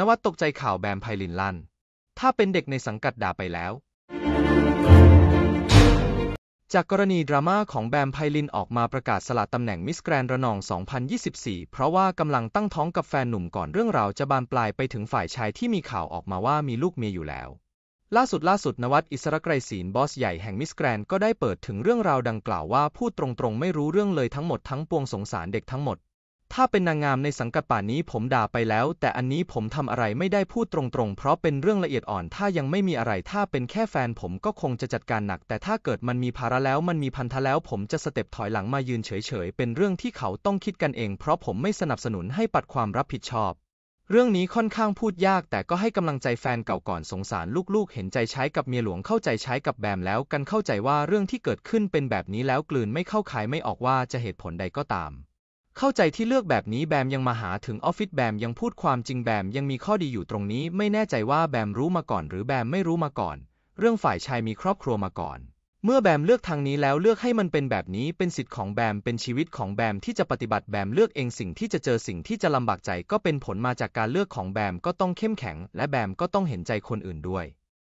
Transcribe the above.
นวัดตกใจข่าวแบมไพลินลันถ้าเป็นเด็กในสังกัดด่าไปแล้ว จากกรณีดราม่าของแบมไพลินออกมาประกาศสละตำแหน่งมิสแกรนระนอง 2024 เพราะว่ากำลังตั้งท้องกับแฟนหนุ่มก่อนเรื่องราวจะบานปลายไปถึงฝ่ายชายที่มีข่าวออกมาว่ามีลูกเมียอยู่แล้ว ล่าสุดล่าสุดนวัดอิสระไกรศีลบอสใหญ่แห่งมิสแกรนก็ได้เปิดถึงเรื่องราวดังกล่าวว่าพูดตรงๆไม่รู้เรื่องเลยทั้งหมดทั้งปวงสงสารเด็กทั้งหมดถ้าเป็นนางงามในสังกัดป่านี้ผมด่าไปแล้ว แต่อันนี้ผมทำอะไรไม่ได้พูดตรงๆ เพราะเป็นเรื่องละเอียดอ่อนถ้ายังไม่มีอะไรถ้าเป็นแค่แฟนผมก็คงจะจัดการหนัก แต่ถ้าเกิดมันมีภาระแล้วมันมีพันธะแล้ว ผมจะสเต็ปถอยหลังมายืนเฉยๆ เป็นเรื่องที่เขาต้องคิดกันเอง เพราะผมไม่สนับสนุนให้ปัดความรับผิดชอบ เรื่องนี้ค่อนข้างพูดยาก แต่ก็ให้กำลังใจแฟนเก่าก่อนสงสารลูกๆ เห็นใจใช้กับเมียหลวงเข้าใจใช้กับแบมแล้วกันเข้าใจว่าเรื่องที่เกิดขึ้นเป็นแบบนี้แล้วกลืนไม่เข้าขายไม่ออกว่าจะเหตุผลใดก็ตามเข้าใจที่เลือกแบบนี้แบมยังมาหาถึงออฟฟิศแบมยังพูดความจริงแบมยังมีข้อดีอยู่ตรงนี้ไม่แน่ใจว่าแบมรู้มาก่อนหรือแบมไม่รู้มาก่อน เรื่องฝ่ายชายมีครอบครัวมาก่อน เมื่อแบมเลือกทางนี้แล้วเลือกให้มันเป็นแบบนี้เป็นสิทธิ์ของแบมเป็นชีวิตของแบมที่จะปฏิบัติแบมเลือกเองสิ่งที่จะเจอสิ่งที่จะลำบากใจ ก็เป็นผลมาจากการเลือกของแบมก็ต้องเข้มแข็ง และแบมก็ต้องเห็นใจคนอื่นด้วย